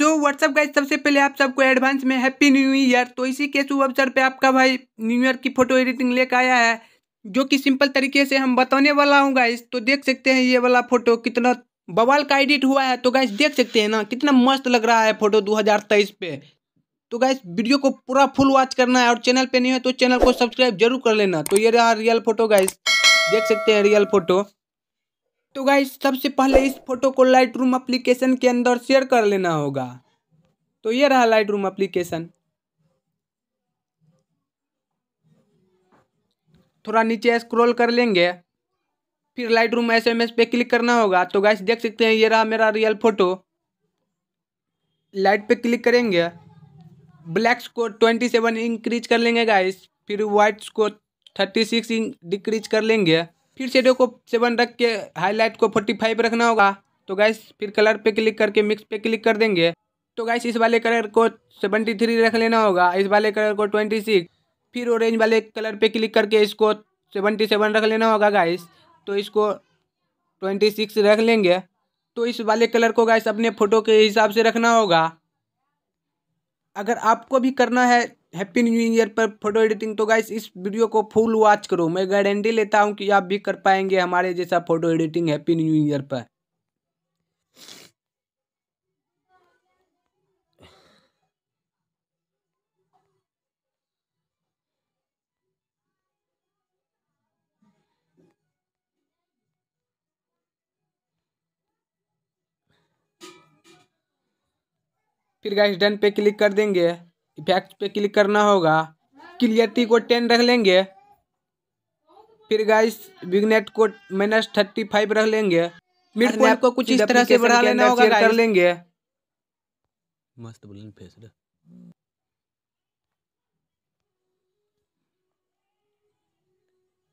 so what's up guys सबसे पहले आप सबको एडवांस में हैप्पी न्यू ईयर तो इसी के शुभ अवसर पे आपका भाई न्यू ईयर की फोटो एडिटिंग लेकर आया है जो कि सिंपल तरीके से हम बताने वाला हूँ गाइज तो देख सकते हैं ये वाला फोटो कितना बवाल का एडिट हुआ है तो गाइज देख सकते हैं ना कितना मस्त लग रहा है फोटो तेईस पे तो गाइज वीडियो को पूरा फुल वॉच करना है और चैनल पर नहीं है तो चैनल को सब्सक्राइब जरूर कर लेना तो ये रहा रियल फोटो गाइज देख सकते हैं रियल फोटो तो गाइस सबसे पहले इस फोटो को लाइट रूम अप्लीकेशन के अंदर शेयर कर लेना होगा तो ये रहा लाइट रूम अप्लीकेशन थोड़ा नीचे स्क्रॉल कर लेंगे फिर Lightroom S M S पे क्लिक करना होगा तो गाइस देख सकते हैं ये रहा मेरा रियल फोटो लाइट पे क्लिक करेंगे ब्लैक्स को ट्वेंटी सेवन इंक्रीज कर लेंगे गाइस फिर वाइट्स को थर्टी सिक्स डिक्रीज कर लेंगे फिर शेडो को सेवन रख के हाईलाइट को फोर्टी फाइव रखना होगा तो गैस फिर कलर पे क्लिक करके मिक्स पे क्लिक कर देंगे तो गैस इस वाले कलर को सेवेंटी थ्री रख लेना होगा इस वाले कलर को ट्वेंटी सिक्स फिर ऑरेंज वाले कलर पे क्लिक करके इसको सेवेंटी सेवन रख लेना होगा गाइस तो इसको ट्वेंटी सिक्स रख लेंगे तो इस वाले कलर को गाइस अपने फ़ोटो के हिसाब से रखना होगा अगर आपको भी करना है हैप्पी न्यू ईयर पर फोटो एडिटिंग तो गाइस इस वीडियो को फुल वॉच करो मैं गारंटी लेता हूं कि आप भी कर पाएंगे हमारे जैसा photo editing happy new year पर फिर गाइस डन पे क्लिक कर देंगे इफेक्ट पे क्लिक करना होगा क्लियरिटी को टेन रख लेंगे फिर गाइस विगनेट को माइनस थर्टी फाइव रख लेंगे मिड पॉइंट को कुछ इस तरह से बढ़ा लेना होगा कर लेंगे मस्त बोलन फेस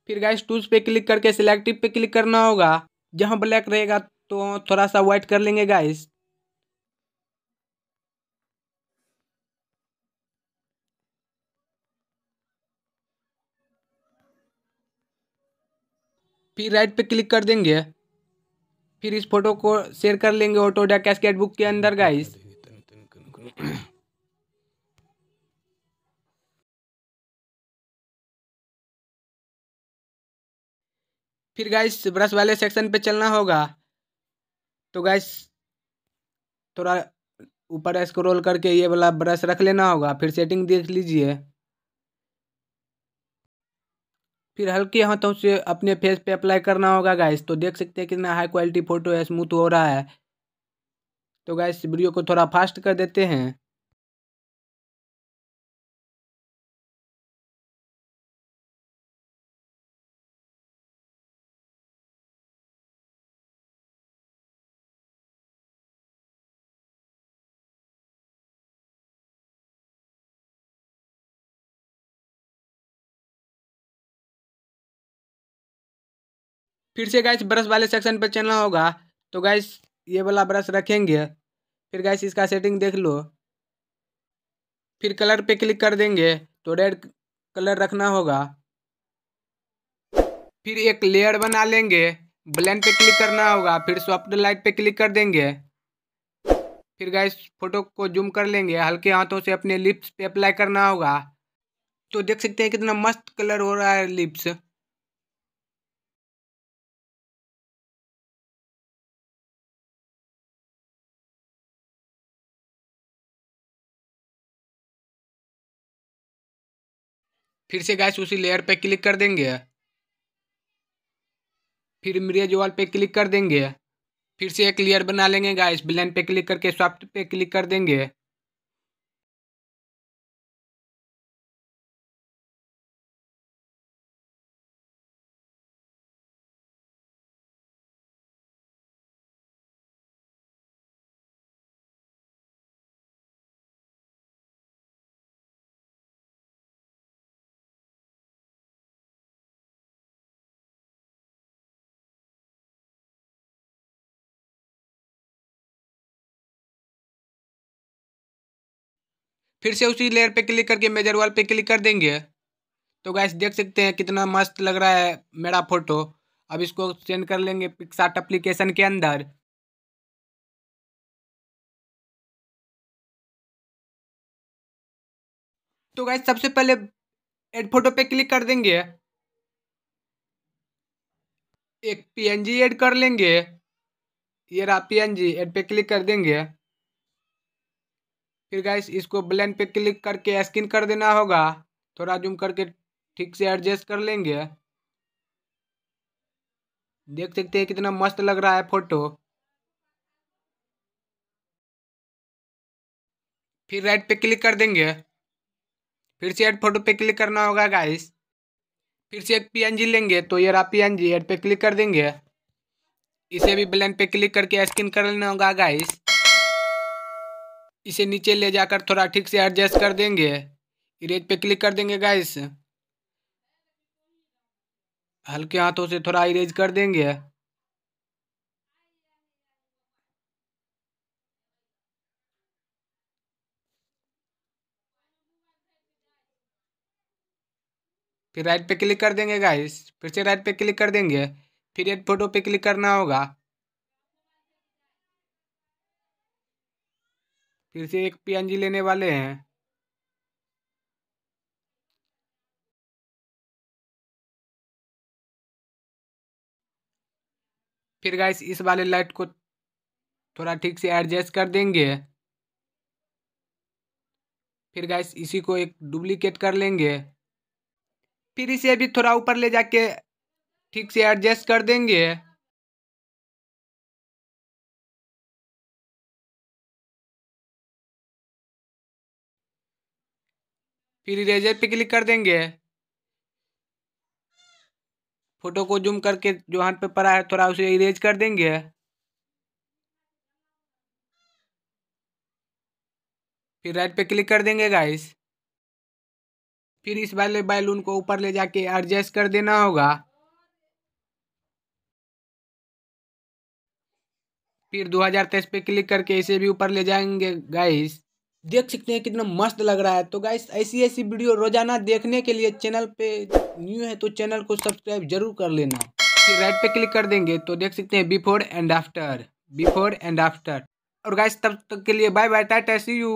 फिर गाइस टूल्स पे क्लिक करके सिलेक्टिव पे क्लिक करना होगा जहां ब्लैक रहेगा तो थोड़ा सा व्हाइट कर लेंगे गाइस फिर राइट पे क्लिक कर देंगे फिर इस फोटो को शेयर कर लेंगे ऑटोडा कैसकेट बुक के अंदर गाइस फिर गाइस ब्रश वाले सेक्शन पे चलना होगा तो गाइस थोड़ा ऊपर स्क्रॉल करके ये वाला ब्रश रख लेना होगा फिर सेटिंग देख लीजिए फिर हल्के हाथों से अपने फेस पे अप्लाई करना होगा गाइस तो देख सकते हैं कितना हाई क्वालिटी फ़ोटो है स्मूथ हो रहा है तो गाइस वीडियो को थोड़ा फास्ट कर देते हैं फिर से गाइस ब्रश वाले सेक्शन पर चलना होगा तो गाइस ये वाला ब्रश रखेंगे फिर गाइस इसका सेटिंग देख लो फिर कलर पे क्लिक कर देंगे तो रेड कलर रखना होगा फिर एक लेयर बना लेंगे ब्लेंड पे क्लिक करना होगा फिर सॉफ्ट लाइट पे क्लिक कर देंगे फिर गाइस फोटो को जूम कर लेंगे हल्के हाथों से अपने लिप्स पे अप्लाई करना होगा तो देख सकते हैं कितना मस्त कलर हो रहा है लिप्स फिर से गैस उसी लेयर पे क्लिक कर देंगे फिर मिरेज वॉल पे क्लिक कर देंगे फिर से एक लेयर बना लेंगे गैस ब्लैंड पे क्लिक करके सॉफ्ट पे क्लिक कर देंगे फिर से उसी लेयर पे क्लिक करके मेजर वाल पे क्लिक कर देंगे तो गैस देख सकते हैं कितना मस्त लग रहा है मेरा फोटो अब इसको सेंड कर लेंगे पिक्सार्ट एप्लीकेशन के अंदर तो गैस सबसे पहले एड फोटो पे क्लिक कर देंगे एक पीएनजी ऐड कर लेंगे ये रहा पीएनजी ऐड पे क्लिक कर देंगे फिर गाइस इसको ब्लैंड पे क्लिक करके स्किन कर देना होगा थोड़ा तो जूम करके ठीक से एडजस्ट कर लेंगे देख सकते हैं कितना मस्त लग रहा है फोटो फिर राइट पे क्लिक कर देंगे फिर से एड फोटो पे क्लिक करना होगा गाइस फिर से एक पीएनजी लेंगे तो ये रहा पीएनजी एड पे क्लिक कर देंगे इसे भी ब्लैंड पे क्लिक करके स्किन कर लेना होगा गाइस इसे नीचे ले जाकर थोड़ा ठीक से एडजस्ट कर देंगे इरेज पे क्लिक कर देंगे गाइस हल्के हाथों से थोड़ा इरेज कर देंगे फिर राइट पे क्लिक कर देंगे गाइस फिर से राइट पे क्लिक कर देंगे फिर एक फ़ोटो पे क्लिक करना होगा फिर से एक पीएनजी लेने वाले हैं फिर गाइस इस वाले लाइट को थोड़ा ठीक से एडजस्ट कर देंगे फिर गाइस इसी को एक डुप्लीकेट कर लेंगे फिर इसे भी थोड़ा ऊपर ले जाके ठीक से एडजस्ट कर देंगे फिर इरेजर पे क्लिक कर देंगे फोटो को जूम करके जो हाथ पे पड़ा है थोड़ा उसे इरेज कर देंगे फिर राइट पे क्लिक कर देंगे गाइस फिर इस वाले बैलून को ऊपर ले जाके एडजस्ट कर देना होगा फिर 2023 पे क्लिक करके इसे भी ऊपर ले जाएंगे गाइस देख सकते हैं कितना मस्त लग रहा है तो गाइस ऐसी ऐसी वीडियो रोजाना देखने के लिए चैनल पे न्यू है तो चैनल को सब्सक्राइब जरूर कर लेना फिर राइट पे क्लिक कर देंगे तो देख सकते हैं before and after before and after और गाइस तब तक के लिए bye bye tata see you